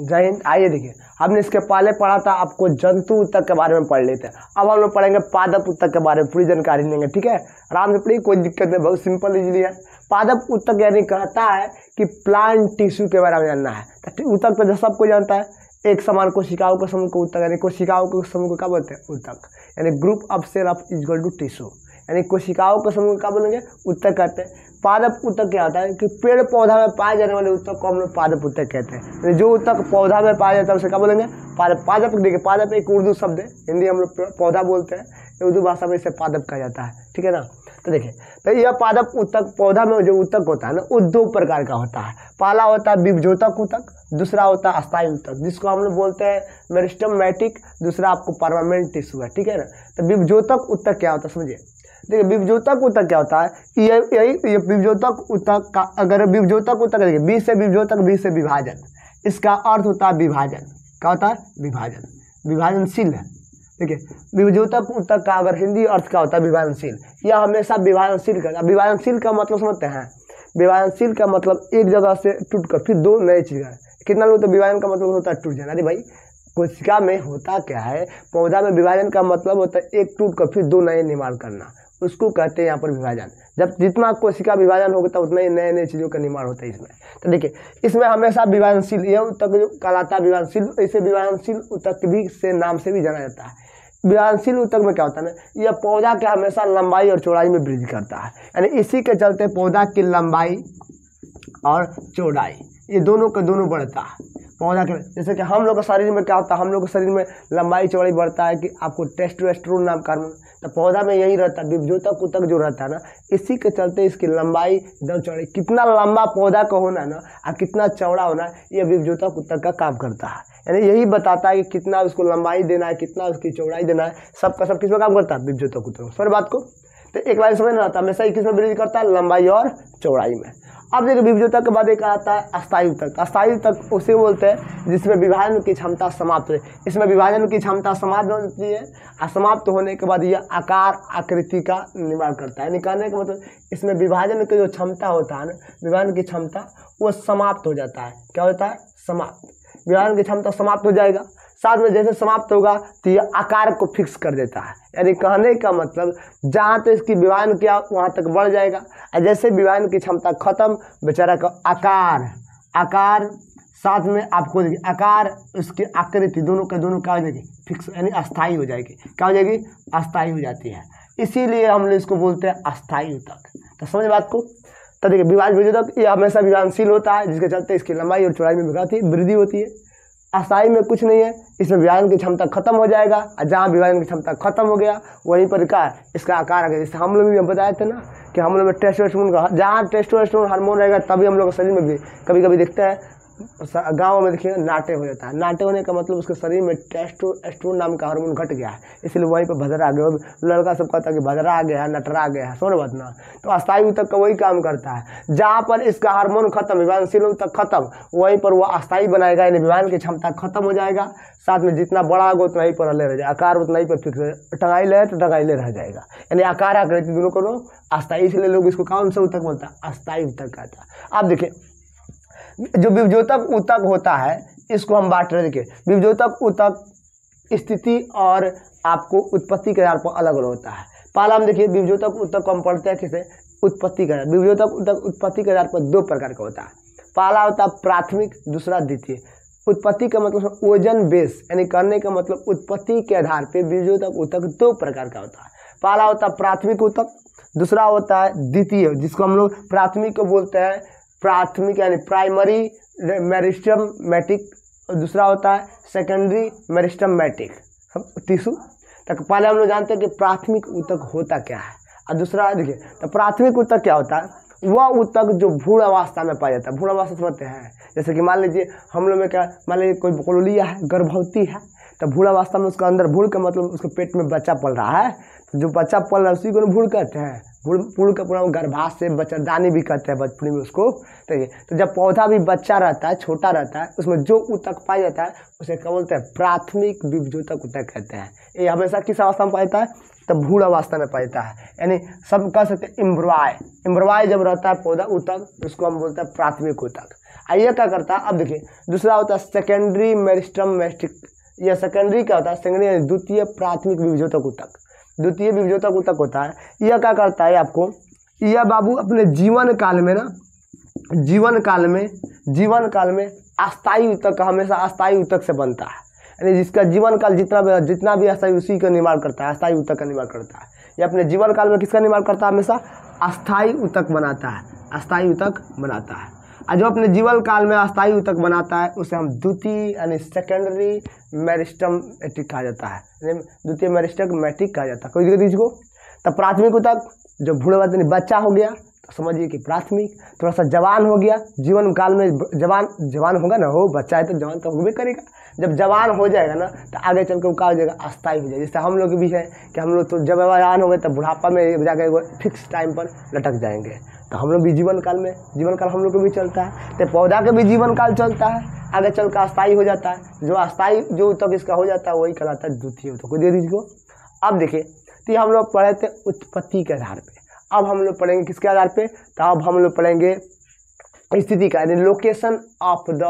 हिंद आइए देखिए हमने इसके पहले पढ़ा था आपको जंतु उत्तक के बारे में पढ़ लेते हैं अब हम लोग पढ़ेंगे पादप उत्तक के बारे में पूरी जानकारी लेंगे ठीक है आराम से पढ़िए कोई दिक्कत नहीं बहुत सिंपल इजली है पादप उत्तक यानी कहता है कि प्लांट टिश्यू के बारे में जानना है उत्तक तो, तो सबको जानता है एक समान शिकाओं का समूह को उत्तक यानी शिकाओं के समूह को क्या बोलते हैं उत्तक यानी group of cell of equal to tissue यानी कोशिकाओं का समूह क्या बोलेंगे उत्तक कहते हैं पादप उत्तक क्या होता है कि पेड़ पौधा में पाए जाने वाले उत्तक को हम लोग पादप उत्तक कहते हैं यानी जो उत्तक पौधा में पाया जाता है उसे क्या बोलेंगे पादप पादप देखिए पादप एक उर्दू शब्द है हिंदी हम लोग पौधा बोलते हैं उर्दू भाषा में इसे पादप कहा जाता है ठीक है ना तो देखिए तो यह पादप उत्तक पौधा में जो उत्तक होता है ना वो दो प्रकार का होता है पहला होता है बीबजोतक उत्तक दूसरा होता है अस्थायी उत्तक जिसको हम लोग बोलते हैं मेरिस्टमैटिक दूसरा आपको परमानेंट टिश्यू है ठीक है ना तो बीबजोतक उत्तक क्या होता है समझिए देखिए बीजोतक ऊतक क्या होता है ये यही ये बीजोतक ऊतक का अगर बीजोतक ऊतक देखिए बीस से बीजोतक बीस से विभाजन इसका अर्थ होता है विभाजन क्या होता है विभाजन विभाजनशील है देखिए विभजोतक ऊतक का अगर हिंदी अर्थ क्या होता है विभाजनशील यह हमेशा विभाजनशील का विभाजनशील का मतलब समझते हैं विभाजनशील का मतलब एक जगह से टूट कर फिर दो नए चीज़ कितना लोग तो विभाजन का मतलब होता है टूट जाना अरे भाई कोशिका में होता क्या है पौधा में विभाजन का मतलब होता है एक टूट कर फिर दो नए निर्माण करना उसको कहते हैं यहाँ पर विभाजन जब जितना कोशिका विभाजन होगा उतना ही नए नए चीज़ों का निर्माण होता है इसमें तो देखिए इसमें हमेशा विभाजनशील यह तक जो कहलाता विभाजनशील इसे विभाजनशील उतक भी से नाम से भी जाना जाता है विभाजनशील उत्तक में क्या होता है ना यह पौधा के हमेशा लंबाई और चौड़ाई में वृद्धि करता है यानी इसी के चलते पौधा की लंबाई और चौड़ाई ये दोनों का दोनों बढ़ता है पौधा के जैसे कि हम लोग के शरीर में क्या होता है हम लोग के शरीर में लंबाई चौड़ाई बढ़ता है कि आपको टेस्टोस्टेरोन नाम का हार्मोन तो पौधा में यही रहता है बीजोतक उतक जो रहता है ना इसी के चलते इसकी लंबाई एकदम चौड़ी कितना लंबा पौधा का होना ना और कितना चौड़ा होना ये बीजोतक उतक का काम करता है यानी यही बताता है कि कितना उसको लंबाई देना है कितना उसकी चौड़ाई देना है सब का सब किस में काम करता है बीजोतक उतक सर बात को तो एक लाइन समझ में आता हमेशा ही किस में वृद्धि करता है लंबाई और चौड़ाई में अब देखिए विभिन्न के बाद एक आता है अस्थायी तक अस्थायी तक उसे बोलते हैं जिसमें विभाजन की क्षमता समाप्त है इसमें विभाजन की क्षमता समाप्त हो जाती है और समाप्त होने के बाद यह आकार आकृति का निर्माण करता है निकालने का मतलब इसमें विभाजन की जो क्षमता होता है ना विभाजन की क्षमता वो समाप्त हो जाता है क्या होता है समाप्त विभाजन की क्षमता समाप्त हो जाएगा साथ में जैसे समाप्त होगा तो ये आकार को फिक्स कर देता है यानी कहने का मतलब जहाँ तो इसकी विवाहन किया वहाँ तक बढ़ जाएगा और जैसे विवाहन की क्षमता खत्म बेचारा का आकार आकार साथ में आपको देखिए आकार उसकी आकृति दोनों का दोनों क्या हो जाएगी फिक्स यानी अस्थाई हो जाएगी क्या हो जाएगी अस्थाई हो जाती है इसीलिए हम लोग इसको बोलते हैं अस्थाई तक तो समझ बात को तो देखिए विवाह विद्युतक ये हमेशा विवाहशील होता है जिसके चलते इसकी लंबाई और चौड़ाई में वृद्धि होती है असाई में कुछ नहीं है इसमें व्यायाम की क्षमता खत्म हो जाएगा और जहाँ व्यायाम की क्षमता खत्म हो गया वहीं पर आकार इसका आकार आ गया जैसे हम लोग भी बताए थे ना कि हम लोग में टेस्टोस्टेरोन का जहाँ टेस्टोस्टेरोन हार्मोन रहेगा तभी हम लोग के शरीर में भी कभी कभी देखते हैं गाँव में देखिए नाटे हो जाता है नाटे होने का मतलब उसके शरीर में एस्ट्रो नाम का हार्मोन घट गया है इसलिए वहीं पर भदरा आ गया लड़का सब कहता है कि भदरा आ गया नटरा आ गया सोन बदना तो अस्थायु तक का वही काम करता है जहाँ पर इसका हार्मोन खत्म विमानशीलों तक खत्म वहीं पर वो अस्थायी बनाएगा यानी विमान की क्षमता खत्म हो जाएगा साथ में जितना बड़ा आगे उतना ही पर ले रह जाए आकार उतना ही पर फिक्स टंगाई ले तो टंगाई ले रह जाएगा यानी आकार आकृति दोनों को अस्थायी ले लोग इसको कौन से उतक बोलता है अस्थायी तक कहता है आप देखिए जो विवजोतक उतक होता है इसको हम बांट रहे देखिए विवजोतक उतक स्थिति और आपको उत्पत्ति के आधार पर अलग अलग होता है पहला हम देखिए विवजोतक उतक को हम पढ़ते हैं किसे उत्पत्ति के आधार विवजोतक उतक उत्पत्ति के आधार पर दो प्रकार का होता है पहला होता है प्राथमिक दूसरा द्वितीय उत्पत्ति का मतलब ओजन बेस यानी करने का मतलब उत्पत्ति के आधार पर विवजोतक उतक दो प्रकार का होता है पहला होता है प्राथमिक उतक दूसरा होता है द्वितीय जिसको हम लोग प्राथमिक को बोलते हैं प्राथमिक यानी प्राइमरी मेरिस्टमैटिक और दूसरा होता है सेकेंडरी मेरिस्टमैटिक टिशू तक पहले हम लोग जानते हैं कि प्राथमिक ऊतक होता क्या है और दूसरा देखिए तो प्राथमिक ऊतक क्या होता है वह ऊतक जो भूण अवस्था में पाया जाता है भूण अवस्था समझते हैं जैसे कि मान लीजिए हम लोग में क्या मान लीजिए कोई कोलोलिया है गर्भवती है तो भूण अवस्था में उसका अंदर भूल का मतलब उसके पेट में बच्चा पल रहा है तो जो बच्चा पल रहा है उसी को भूल कहते हैं पूर्ण का पूरा गर्भाश से बच्चादानी भी कहते हैं भोजपुरी में उसको तो तो जब पौधा भी बच्चा रहता है छोटा रहता है उसमें जो उतक पाया जाता है उसे क्या बोलते हैं प्राथमिक बीजोतक उतक कहते हैं ये हमेशा किस अवस्था में पाया जाता है तो भूढ़ अवस्था में पाया है यानी सब कह सकते हैं इम्ब्रॉय इम्ब्रॉय जब रहता है पौधा उतक उसको हम बोलते हैं प्राथमिक उतक आइए क्या करता है अब देखिए दूसरा होता है सेकेंडरी मेरिस्टम मेस्टिक या सेकेंडरी क्या होता है सेकेंडरी द्वितीय प्राथमिक बीजोतक उतक द्वितीय विभिजोतक उतक होता है यह क्या करता है आपको यह बाबू अपने जीवन काल में ना जीवन काल में जीवन काल में अस्थायी उतक हमेशा अस्थायी उतक से बनता है यानी जिसका जीवन काल जितना भी जितना भी अस्थायी उसी का निर्माण करता है अस्थायी उतक का निर्माण करता है यह अपने जीवन काल में किसका निर्माण करता है हमेशा अस्थायी उतक बनाता है अस्थायी उतक बनाता है जो अपने जीवन काल में अस्थायी तक बनाता है उसे हम द्वितीय यानी सेकेंडरी मेरिस्टम एटिक कहा जाता है द्वितीय मेरिस्टम मैट्रिक कहा जाता है कोई दिक्कत इसको तब तो प्राथमिक तक जो बूढ़े यानी बच्चा हो गया तो समझिए कि प्राथमिक थोड़ा सा जवान हो गया जीवन काल में जवान जवान होगा ना हो बच्चा है तो जवान तो भी करेगा जब जवान हो जाएगा ना तो आगे चल के वो क्या हो जाएगा अस्थायी हो जाएगा जैसे हम लोग भी है कि हम लोग तो जब जवान हो गए तो बुढ़ापा में जाकर फिक्स टाइम पर लटक जाएंगे तो हम लोग भी जीवन काल में जीवन काल हम लोग को भी चलता है तो पौधा का भी जीवन काल चलता है आगे चल कर अस्थाई हो जाता है जो अस्थाई जो तक इसका हो जाता है वही कहलाता है द्वितीय तो कोई दे दीजिए अब देखिए तो ये हम लोग पढ़े थे उत्पत्ति के आधार पर अब हम लोग पढ़ेंगे किसके आधार पर तो अब हम लोग पढ़ेंगे स्थिति का यानी लोकेशन ऑफ द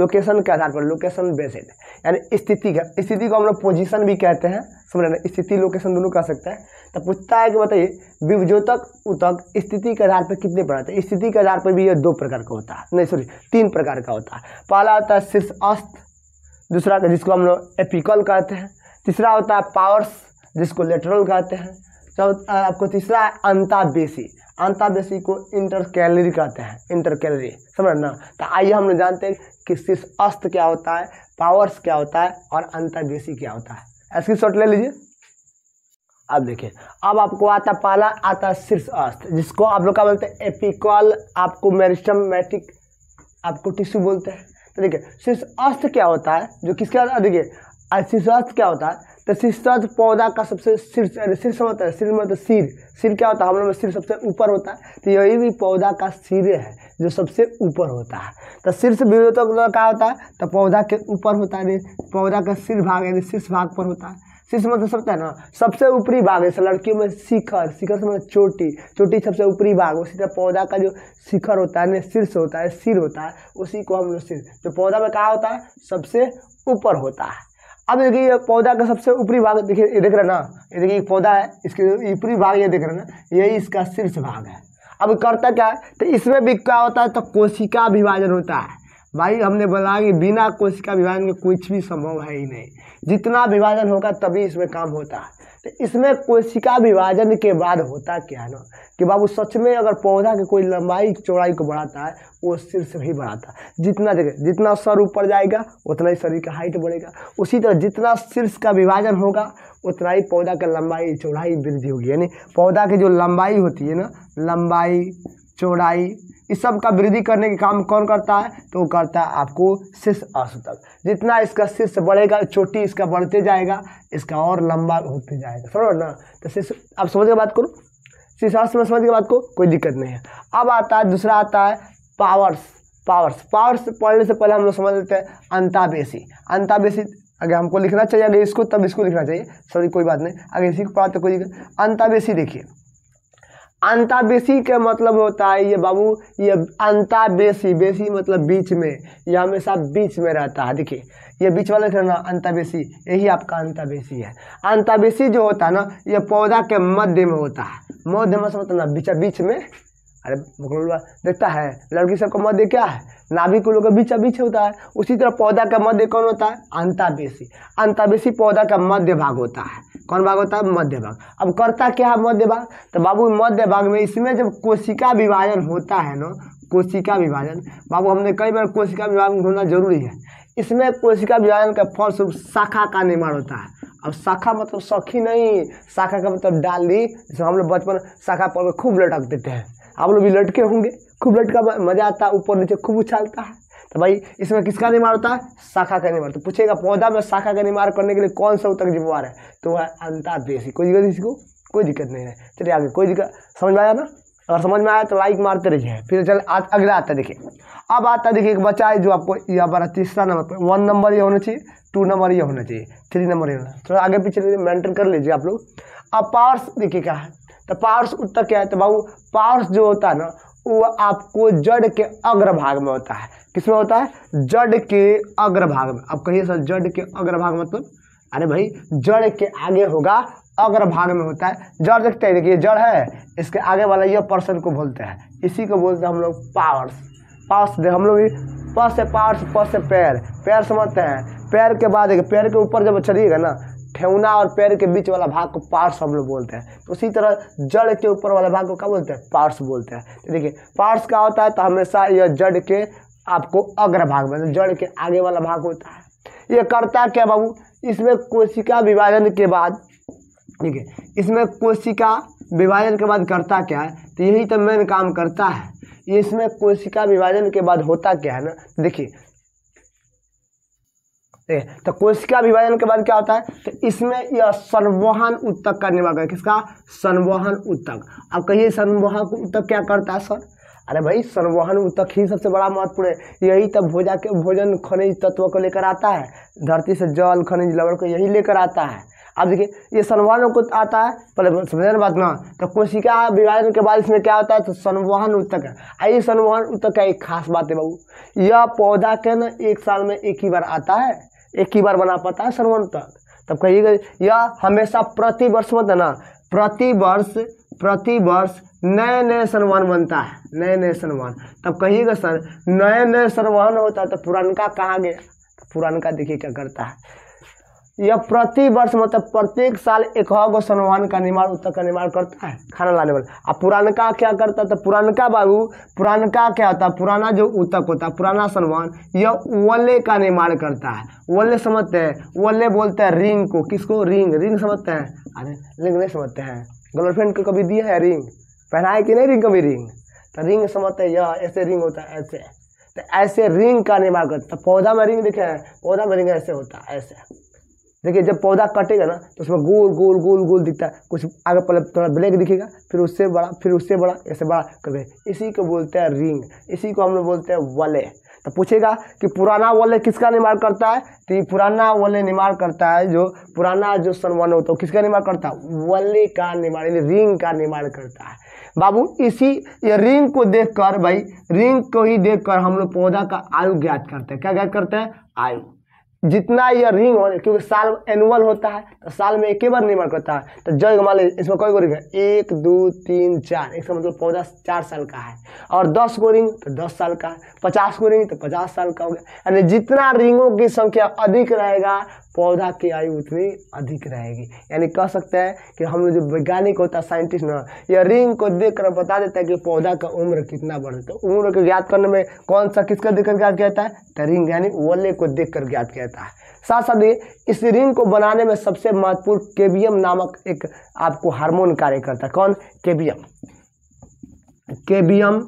लोकेशन के आधार पर लोकेशन बेस्ड यानी स्थिति का स्थिति को हम लोग पोजिशन भी कहते हैं समझ रहे स्थिति लोकेशन दोनों कह सकते हैं तो पूछता है कि बताइए विवजोतक उतक स्थिति के आधार पर कितने प्रकार हैं स्थिति के आधार पर भी यह दो प्रकार का होता है नहीं सॉरी तीन प्रकार का होता है पहला होता है शीर्ष अस्त दूसरा जिसको हम लोग एपिकल कहते हैं तीसरा होता है पावर्स जिसको लेटरल कहते हैं चौथा आपको तीसरा अंतावेशी अंतादेशी को इंटर कैलरी कहते हैं इंटर कैलरी समझना तो आइए हम लोग जानते हैं कि शीर्ष अस्त क्या होता है पावर्स क्या होता है और अंतादेशी क्या होता है ऐसी शॉर्ट ले लीजिए अब देखिए अब आपको आता पाला आता शीर्ष अस्त जिसको आप लोग क्या बोलते हैं एपिकॉल आपको मेरिस्टमेटिक आपको टिश्यू बोलते हैं तो देखिए शीर्ष अस्त क्या होता है जो किसके देखिए शीर्ष अस्त क्या होता है तो शीर्षज पौधा का सबसे शीर्ष शीर्ष होता है सिर मतलब सिर सिर क्या होता है हम लोग में सिर सबसे ऊपर होता है तो यही भी पौधा का सिर है जो सबसे ऊपर होता है तो शीर्ष विरोधक मतलब क्या होता है तो पौधा के ऊपर होता है पौधा का सिर भाग यानी शीर्ष भाग पर होता है शीर्ष मतलब सब है ना सबसे ऊपरी भाग जैसे लड़कियों में शिखर शिखर से मतलब चोटी चोटी सबसे ऊपरी भाग उसी तरह पौधा का जो शिखर होता है शीर्ष होता है सिर होता है उसी को हम लोग सिर जो पौधा में कहा होता है सबसे ऊपर होता है अब देखिए ये पौधा का सबसे ऊपरी भाग देखिए ये देख रहे ना ये देखिए पौधा है इसके ऊपरी भाग ये देख रहे ना यही इसका शीर्ष भाग है अब करता क्या है तो इसमें भी क्या होता है तो कोशिका विभाजन होता है भाई हमने बोला कि बिना कोशिका विभाजन के कुछ भी संभव है ही नहीं जितना विभाजन होगा तभी इसमें काम होता है तो इसमें कोशिका विभाजन के बाद होता क्या है ना कि बाबू सच में अगर पौधा की कोई लंबाई चौड़ाई को बढ़ाता है वो शीर्ष भी बढ़ाता है जितना जगह जितना सर ऊपर जाएगा उतना ही शरीर का हाइट बढ़ेगा उसी तरह जितना शीर्ष का विभाजन होगा उतना ही पौधा का लंबाई चौड़ाई वृद्धि होगी यानी पौधा की जो लंबाई होती है ना लंबाई चौड़ाई इस सब का वृद्धि करने के काम कौन करता है तो वो करता है आपको शीर्ष अश्व जितना इसका शीर्ष बढ़ेगा चोटी इसका बढ़ते जाएगा इसका और लंबा होते जाएगा समझो ना तो शीर्ष आप समझ के बात करो शीर्ष में समझ के बात को कोई दिक्कत नहीं है अब आता है दूसरा आता है पावर्स पावर्स पावर्स पढ़ने से पहले हम लोग समझ लेते हैं अंताबेसी अंताबेसी अगर हमको लिखना चाहिए अगर इसको तब इसको लिखना चाहिए सॉरी कोई बात नहीं अगर इसी को पढ़ा तो कोई अंताबेसी देखिए अंताबेसी का मतलब होता है ये बाबू ये अंताबेसी बेसी मतलब बीच में यह हमेशा बीच में रहता है देखिए ये बीच वाला ना अंताबेसी यही आपका अंताबेसी है अंताबेसी जो होता है ना ये पौधा के मध्य में होता है मध्य में मतलब ना बीच बीच में अरे मुखलुलवा देखता है लड़की सबका मध्य क्या है नाभि कुलों के बीचा बीच होता है उसी तरह पौधा का मध्य कौन होता है अंताबेसी अंताबेसी पौधा का मध्य भाग होता है कौन भाग होता है मध्य भाग अब करता क्या है मध्य भाग तो बाबू मध्य भाग में इसमें जब कोशिका विभाजन होता है ना कोशिका विभाजन बाबू हमने कई बार कोशिका विभाजन होना जरूरी है इसमें कोशिका विभाजन का फलस्वरूप शाखा का निर्माण होता है अब शाखा मतलब सखी नहीं शाखा का मतलब डाली जैसे हम लोग बचपन शाखा पर खूब लटक देते हैं आप लोग भी लटके होंगे खूब लटका मजा आता है ऊपर नीचे खूब उछालता है तो भाई इसमें किसका निर्माण होता है शाखा का निर्माण तो पूछेगा पौधा में शाखा का निर्माण करने के लिए कौन सा तक जिम्मेवार है तो वह अंतादेशी कोई दिक्कत इसको कोई दिक्कत नहीं है चलिए आगे कोई दिक्कत समझ में आया ना अगर समझ में आया तो लाइक मारते रहिए फिर चल आज अगला आता देखिए अब आता देखिए एक बच्चा है जो आपको यह हमारा तीसरा नंबर पर वन नंबर ये होना चाहिए टू नंबर ये होना चाहिए थ्री नंबर ये होना थोड़ा आगे पीछे मेंटेन कर लीजिए आप लोग अपार्स देखिए क्या है तो पार्स उत्तर क्या है तो बाबू पार्स जो होता है ना वो आपको जड़ के अग्रभाग में होता है किसमें होता है जड़ के अग्रभाग में अब कहिए सर जड़ के अग्रभाग मतलब अरे भाई जड़ के आगे होगा अग्रभाग में होता है जड़ देखते हैं देखिए जड़ है इसके आगे वाला यह पर्सन को बोलते हैं इसी को बोलते हैं हम लोग पावर्स पावर्स हम लोग भी प से पावर्स प से पैर पैर समझते हैं पैर के बाद पैर के ऊपर जब चलिएगा ना ठेना और पैर के बीच वाला भाग को पार्स हम लोग बोलते हैं तो उसी तरह जड़ के ऊपर वाला भाग को क्या बोलते हैं पार्स बोलते हैं तो देखिए पार्स क्या होता है तो हमेशा यह जड़ के आपको अग्रभाग मतलब जड़ के आगे वाला भाग होता है ये करता क्या बाबू इसमें कोशिका विभाजन के बाद ठीक है इसमें कोशिका विभाजन के बाद करता क्या है तो यही तो मेन काम करता है इसमें कोशिका विभाजन के बाद होता क्या है ना देखिए ठीक है तो कोशिका विभाजन के बाद क्या होता है तो इसमें यह संवहन उत्तक का निर्माण करता है किसका संवहन उत्तक अब कहिए संवहन उत्तक क्या करता है सर अरे भाई संवहन उत्तक ही सबसे बड़ा महत्वपूर्ण है यही तब भोजा के भोजन खनिज तत्व को लेकर आता है धरती से जल खनिज लवण को यही लेकर आता है अब देखिए ये संवहन को आता है पहले समझे बात ना तो कोशिका विभाजन के बाद इसमें क्या होता है तो संवहन उत्तक है आई संवहन उत्तक का एक खास बात है बाबू यह पौधा के ना एक साल में एक ही बार आता है एक ही बार बना पाता है तक तब कही या हमेशा वर्ष मत ना प्रति वर्ष प्रति वर्ष नए नए सर्वान बनता है नए नए सर्वान तब कहिएगा सर नए नए सर्वान होता है तो पुरान का कहाँ गया पुरान का देखिए क्या करता है यह प्रति वर्ष मतलब प्रत्येक साल एक गो सनवान का निर्माण उत्तर का निर्माण करता है खाना लाने वाले अब पुरानका क्या करता था पुरानका बाबू पुरानका क्या होता है पुराना जो उत्तक होता है पुराना सनवान यह वल्ले का निर्माण करता है वल्ले समझते हैं वल्ले बोलते हैं रिंग को किसको रिंग रिंग समझते हैं अरे रिंग नहीं समझते हैं गर्लफ्रेंड को कभी दिया है रिंग पहनाए कि नहीं रिंग कभी रिंग तो रिंग समझते हैं यह ऐसे रिंग होता है ऐसे तो ऐसे रिंग का निर्माण करता पौधा में रिंग देखे हैं पौधा में रिंग ऐसे होता है ऐसे देखिए जब पौधा कटेगा ना तो उसमें गोल गोल गोल गोल दिखता है कुछ आगे पहले थोड़ा ब्लैक दिखेगा फिर उससे बड़ा फिर उससे बड़ा ऐसे बड़ा करके इसी को बोलते हैं रिंग इसी को हम लोग बोलते हैं वले तो पूछेगा कि पुराना वले किसका निर्माण करता है तो ये पुराना वलय निर्माण करता है जो पुराना जो सनवन होता है किसका निर्माण करता है वले का निर्माण यानी रिंग का निर्माण करता है बाबू इसी ये रिंग को देखकर भाई रिंग को ही देखकर हम लोग पौधा का आयु ज्ञात करते हैं क्या ज्ञात करते हैं आयु जितना यह रिंग होने क्योंकि साल एनुअल होता है तो साल में एक ही बार निर्माण करता है तो जय मान लीजिए इसमें कोई गोरिंग है एक दो तीन चार इसका मतलब पौधा चार साल का है और दस गोरिंग तो दस साल का है पचास गोरिंग तो पचास साल का हो गया यानी जितना रिंगों की संख्या अधिक रहेगा पौधा की आयु उतनी अधिक रहेगी यानी कह सकते हैं कि हम जो वैज्ञानिक होता है साइंटिस्ट ना या रिंग को देख कर बता देता है कि पौधा का उम्र कितना बढ़ तो उम्र को ज्ञात करने में कौन सा किसका देखकर ज्ञात किया जाता है तो रिंग यानी वल्ले को देख कर ज्ञात किया जाता है साथ साथ ये इस रिंग को बनाने में सबसे महत्वपूर्ण केबियम नामक एक आपको हार्मोन कार्य करता है कौन केबियम केबियम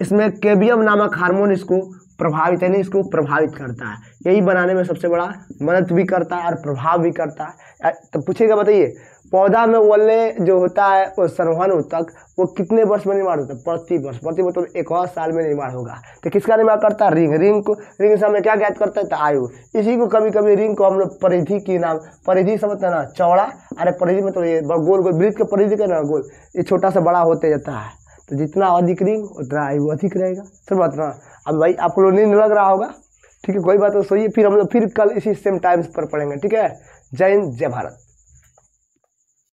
इसमें केबियम नामक हार्मोन इसको प्रभावित यानी इसको प्रभावित करता है यही बनाने में सबसे बड़ा मदद भी करता है और प्रभाव भी करता है तो पूछेगा बताइए पौधा में वल्ले जो होता है वो सरवहन तक वो कितने वर्ष में निर्माण होता है प्रति वर्ष प्रति मतलब एक और साल में निर्माण होगा तो किसका निर्माण करता है रिंग रिंग को रिंग से क्या ज्ञात करता है तो आयु इसी को कभी कभी रिंग को हम लोग परिधि के नाम परिधि समझते हैं ना चौड़ा अरे परिधि मतलब ये गोल गोल वृत्त के परिधि का ना गोल ये छोटा सा बड़ा होते जाता है तो जितना अधिक रिंग उतना आयु अधिक रहेगा सर ना अब भाई आपको नींद लग रहा होगा ठीक है कोई बात नहीं सोइए फिर हम लोग फिर कल इसी सेम टाइम्स पर पढ़ेंगे ठीक है जय हिंद जय भारत